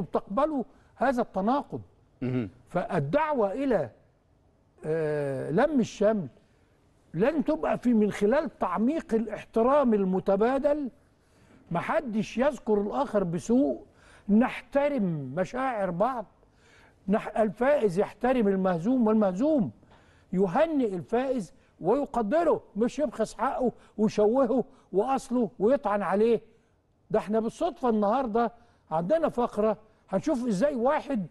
انتم بتقبلوا هذا التناقض فالدعوه الى آه، لم الشمل لن تبقى في من خلال تعميق الاحترام المتبادل محدش يذكر الاخر بسوء نحترم مشاعر بعض الفائز يحترم المهزوم والمهزوم يهنئ الفائز ويقدره مش يبخس حقه ويشوهه واصله ويطعن عليه ده احنا بالصدفه النهارده عندنا فقره هنشوف ازاي واحد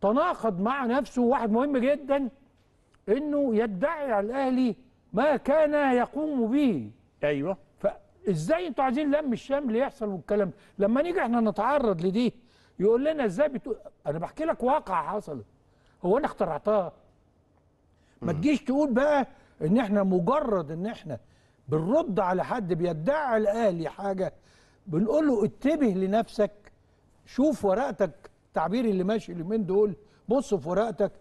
تناقض مع نفسه واحد مهم جدا انه يدعي على الاهلي ما كان يقوم به ايوه فازاي انتوا عايزين لم الشمل يحصل والكلام لما نيجي احنا نتعرض لدي يقول لنا ازاي بتقول انا بحكي لك واقع حصلت هو انا اخترعتها ما تجيش تقول بقى ان احنا مجرد ان احنا بنرد على حد بيدعي الاهلي حاجه بنقول له انتبه لنفسك شوف ورقتك تعبير اللي ماشي اليومين دول بص في ورقتك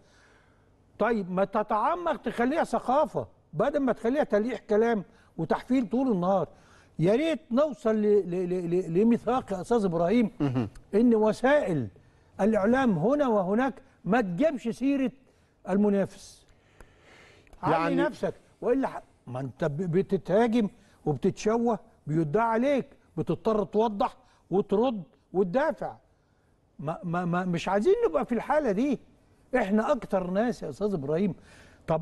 طيب ما تتعمق تخليها ثقافه بدل ما تخليها تلقيح كلام وتحفيل طول النهار يا ريت نوصل لميثاق يا استاذ ابراهيم ان وسائل الاعلام هنا وهناك ما تجيبش سيره المنافس يعني علي نفسك والا ما انت بتتهاجم وبتتشوه بيدعى عليك بتضطر توضح وترد وتدافع ما ما ما مش عايزين نبقى في الحاله دي احنا اكتر ناس يا استاذ ابراهيم طب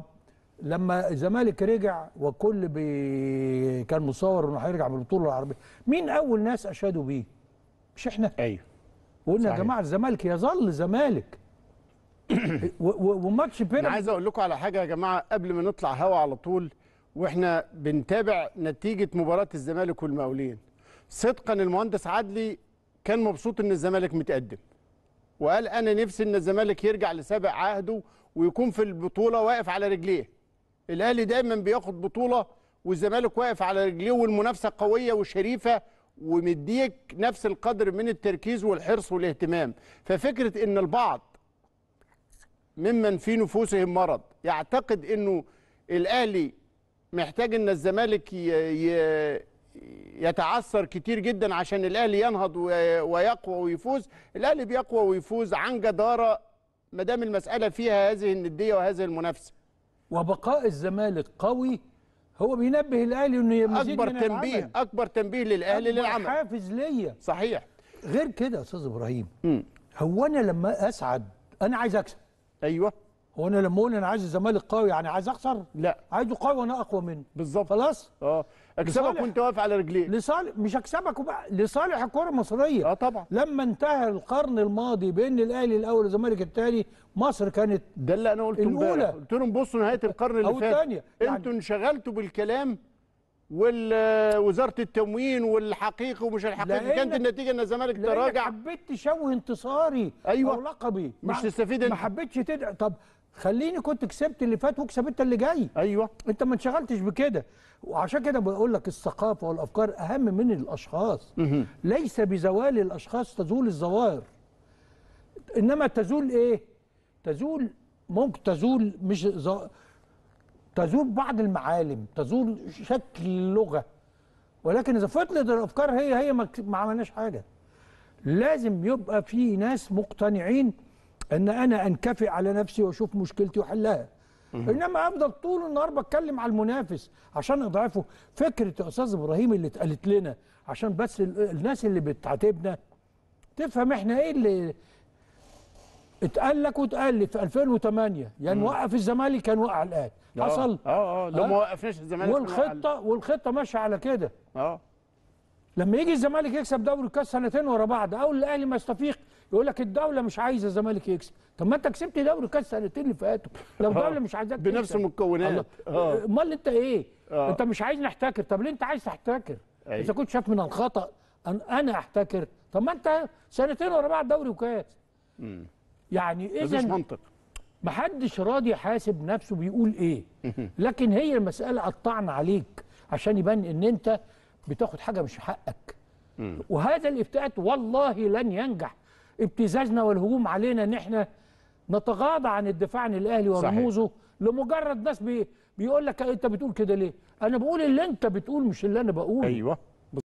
لما الزمالك رجع وكل بي كان مصور انه هيرجع بالبطوله العربيه مين اول ناس اشادوا بيه مش احنا ايوه وقلنا يا جماعه الزمالك يظل زمالك وماتش بيراميدز انا عايز اقول لكم على حاجه يا جماعه قبل ما نطلع هوا على طول واحنا بنتابع نتيجه مباراه الزمالك والمقاولين صدقا المهندس عدلي كان مبسوط ان الزمالك متقدم وقال انا نفسي ان الزمالك يرجع لسابق عهده ويكون في البطوله واقف على رجليه الاهلي دايما بياخد بطوله والزمالك واقف على رجليه والمنافسه قويه وشريفه ومديك نفس القدر من التركيز والحرص والاهتمام ففكره ان البعض ممن في نفوسهم مرض يعتقد انه الاهلي محتاج ان الزمالك يتعثر كتير جدا عشان الاهلي ينهض ويقوى ويفوز الاهلي بيقوى ويفوز عن جداره ما دام المساله فيها هذه النديه وهذه المنافسه وبقاء الزمالك قوي هو بينبه الاهلي انه يمزيد اكبر من تنبيه العمل. اكبر تنبيه للاهلي للعمل حافز ليا صحيح غير كده يا استاذ ابراهيم م. هو انا لما اسعد انا عايز اكسب ايوه هو انا لما اقول انا عايز الزمالك قوي يعني عايز اخسر لا عايزه قوي وانا اقوى منه بالظبط خلاص اه اكسبك وانت واقف على رجليك لصالح مش اكسبك وبقى لصالح الكره المصريه اه طبعا لما انتهى القرن الماضي بين الاهلي الاول والزمالك الثاني مصر كانت ده اللي انا قلته الاولى قلت لهم بصوا نهايه القرن اللي فات الثانيه يعني انتوا انشغلتوا بالكلام ووزاره التموين والحقيقي ومش الحقيقي كانت النتيجه ان الزمالك تراجع حبيت تشوه انتصاري أيوة او لقبي مش تستفيد ما حبيتش تدعي طب خليني كنت كسبت اللي فات وكسبت انت اللي جاي ايوه انت ما انشغلتش بكده وعشان كده بقول لك الثقافه والافكار اهم من الاشخاص مه. ليس بزوال الاشخاص تزول الظواهر انما تزول ايه تزول ممكن تزول مش ز... تزول بعض المعالم تزول شكل اللغه ولكن اذا فضلت الافكار هي هي ما عملناش حاجه لازم يبقى في ناس مقتنعين ان انا انكفئ على نفسي واشوف مشكلتي واحلها انما افضل طول النهار بتكلم على المنافس عشان اضعفه فكره يا استاذ ابراهيم اللي اتقالت لنا عشان بس الناس اللي بتعاتبنا تفهم احنا ايه اللي اتقال لك واتقال لي في 2008 يعني وقف الزمالك كان وقع الاهلي آه. حصل اه اه لو ما وقفناش الزمالك والخطه والخطه ماشيه على كده اه لما يجي الزمالك يكسب دوري الكاس سنتين ورا بعض او الاهلي ما يستفيق يقول لك الدوله مش عايزه الزمالك يكسب طب ما انت كسبت دوري كاس السنتين اللي فاتوا لو آه. الدوله مش عايزاك بنفس المكونات آه. امال انت ايه أوه. انت مش عايز نحتكر طب ليه انت عايز تحتكر أيوه. اذا كنت شايف من الخطا ان انا احتكر طب ما انت سنتين ورا بعض دوري وكاس يعني اذا مش منطق محدش راضي يحاسب نفسه بيقول ايه لكن هي المساله الطعن عليك عشان يبان ان انت بتاخد حاجه مش حقك وهذا الإفتاءات والله لن ينجح ابتزازنا والهجوم علينا ان احنا نتغاضى عن الدفاع عن الاهلي ورموزه لمجرد ناس بي بيقول لك إيه، انت بتقول كده ليه؟ انا بقول اللي انت بتقول مش اللي انا بقول ايوه